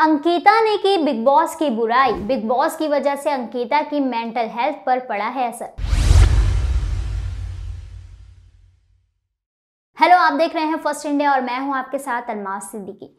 अंकिता ने की big boss की बुराई बिग बॉस की वजह से अंकिता की मेंटल हेल्थ पर पड़ा है असर हेलो आप देख रहे हैं फर्स्ट इंडिया और मैं हूं आपके साथ Almas Siddiqui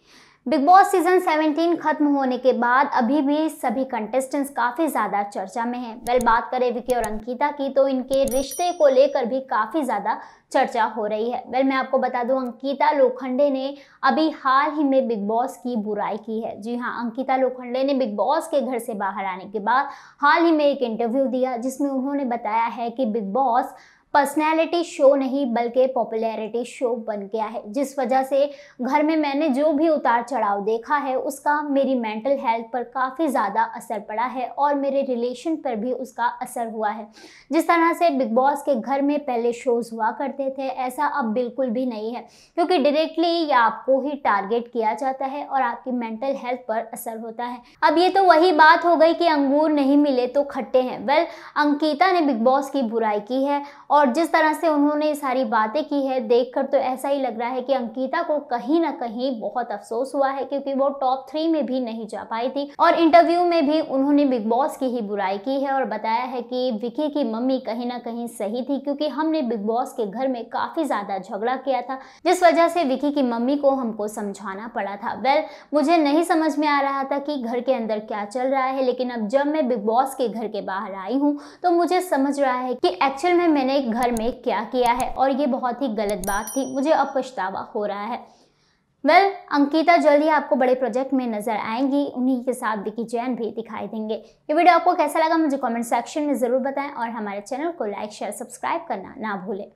Bigg Boss season 17 खत्म होने के बाद अभी भी सभी कंटेस्टेंट्स काफ़ी ज़्यादा चर्चा में हैं वेल बात करें विकी और अंकिता की तो इनके रिश्ते को लेकर भी काफ़ी ज़्यादा चर्चा हो रही है वेल मैं आपको बता दूं अंकिता लोखंडे ने अभी हाल ही में बिग बॉस की बुराई की है जी हाँ अंकिता लोखंडे ने बिग बॉस के घर से बाहर आने के बाद हाल ही में एक इंटरव्यू दिया जिसमें उन्होंने बताया है कि बिग बॉस पर्सनैलिटी शो नहीं बल्कि पॉपुलैरिटी शो बन गया है जिस वजह से घर में मैंने जो भी उतार चढ़ाव देखा है उसका मेरी मेंटल हेल्थ पर काफ़ी ज़्यादा असर पड़ा है और मेरे रिलेशन पर भी उसका असर हुआ है जिस तरह से बिग बॉस के घर में पहले शोज़ हुआ करते थे ऐसा अब बिल्कुल भी नहीं है क्योंकि डायरेक्टली ये आपको ही टारगेट किया जाता है और आपकी मेंटल हेल्थ पर असर होता है अब ये तो वही बात हो गई कि अंगूर नहीं मिले तो खट्टे हैं वेल अंकिता ने बिग बॉस की बुराई की है और और जिस तरह से उन्होंने सारी बातें की है देखकर तो ऐसा ही लग रहा है कि अंकिता को कहीं ना कहीं बहुत अफसोस हुआ है क्योंकि वो टॉप थ्री में भी नहीं जा पाई थी और इंटरव्यू में भी उन्होंने बिग बॉस की ही बुराई की है और बताया है कि विकी की मम्मी कहीं ना कहीं सही थी क्योंकि हमने बिग बॉस के घर में काफी ज्यादा झगड़ा किया था जिस वजह से विकी की मम्मी को हमको समझाना पड़ा था वेल well, मुझे नहीं समझ में आ रहा था कि घर के अंदर क्या चल रहा है लेकिन अब जब मैं बिग बॉस के घर के बाहर आई हूँ तो मुझे समझ रहा है कि एक्चुअल में मैंने एक घर में क्या किया है और ये बहुत ही गलत बात थी मुझे अब पछतावा हो रहा है वेल well, अंकिता जल्दी आपको बड़े प्रोजेक्ट में नजर आएंगी उन्हीं के साथ विकी जैन भी दिखाई देंगे ये वीडियो आपको कैसा लगा मुझे कमेंट सेक्शन में ज़रूर बताएं और हमारे चैनल को लाइक शेयर सब्सक्राइब करना ना भूलें